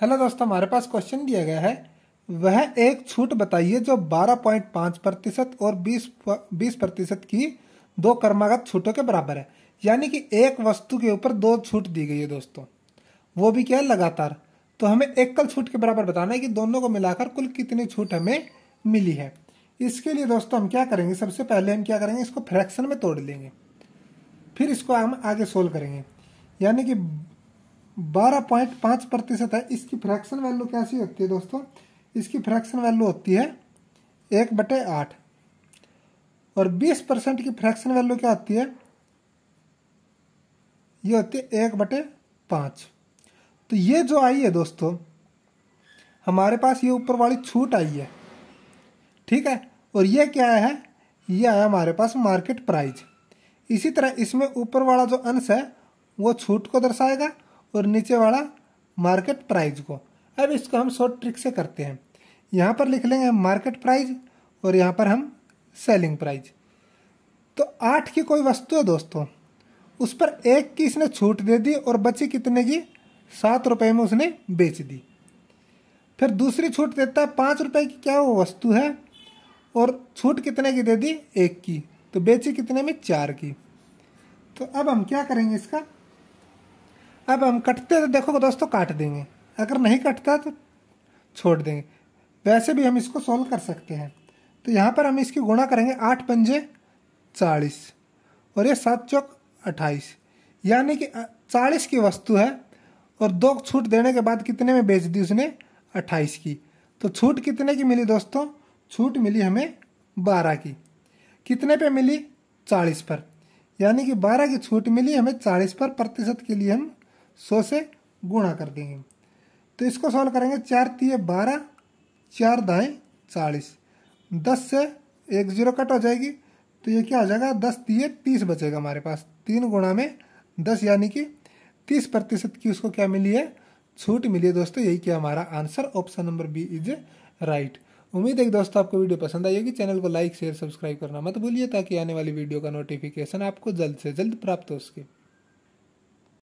hello दोस्तों हमारे पास question दिया गया है वह एक छूट बताइए जो 12.5 प्रतिशत और 20 बीस प्रतिशत की दो कर्मागत छूटों के बराबर है यानी कि एक वस्तु के ऊपर दो छूट दी गई है दोस्तों वो भी क्या है लगातार तो हमें एकल छूट के बराबर बताना है कि दोनों को मिलाकर कुल कितनी छूट हमें मिली है इसके लिए दोस्तों हम क्या करेंगे सबसे पहले हम क्या करेंगे इसको फ्रैक्शन में तोड़ लेंगे फिर इसको हम आगे सोल्व करेंगे यानी कि बारह पॉइंट पाँच प्रतिशत है इसकी फ्रैक्शन वैल्यू कैसी होती है दोस्तों इसकी फ्रैक्शन वैल्यू होती है एक बटे आठ और बीस परसेंट की फ्रैक्शन वैल्यू क्या होती है ये होती है एक बटे पाँच तो ये जो आई है दोस्तों हमारे पास ये ऊपर वाली छूट आई है ठीक है और ये क्या है ये आया हमारे पास मार्केट प्राइस इसी तरह इसमें ऊपर वाला जो अंश है वो छूट को दर्शाएगा और नीचे वाला मार्केट प्राइज को अब इसको हम शॉर्ट ट्रिक से करते हैं यहाँ पर लिख लेंगे मार्केट प्राइज और यहाँ पर हम सेलिंग प्राइज तो आठ की कोई वस्तु है दोस्तों उस पर एक की इसने छूट दे दी और बची कितने की सात रुपये में उसने बेच दी फिर दूसरी छूट देता है पाँच रुपये की क्या वो वस्तु है और छूट कितने की दे दी एक की तो बेची कितने में चार की तो अब हम क्या करेंगे इसका अब हम कटते तो देखो दोस्तों काट देंगे अगर नहीं कटता तो छोड़ देंगे वैसे भी हम इसको सोल्व कर सकते हैं तो यहाँ पर हम इसकी गुणा करेंगे आठ पंजे चालीस और ये सात चौक अट्ठाईस यानी कि चालीस की वस्तु है और दो छूट देने के बाद कितने में बेच दी उसने अट्ठाईस की तो छूट कितने की मिली दोस्तों छूट मिली हमें बारह की कितने पे मिली चालीस पर यानी कि बारह की छूट मिली हमें चालीस पर प्रतिशत के लिए हम सौ से गुणा कर देंगे तो इसको सॉल्व करेंगे चार तीय बारह चार दाएँ चालीस दस से एक जीरो कट हो जाएगी तो ये क्या हो जाएगा दस तीय तीस बचेगा हमारे पास तीन गुणा में दस यानी कि तीस प्रतिशत की उसको क्या मिली है छूट मिली है दोस्तों यही क्या हमारा answer option number B is right उम्मीद है कि दोस्तों आपको वीडियो पसंद आई होगी चैनल को लाइक शेयर सब्सक्राइब करना मत भूलिए ताकि आने वाली वीडियो का नोटिफिकेशन आपको जल्द से जल्द प्राप्त हो सके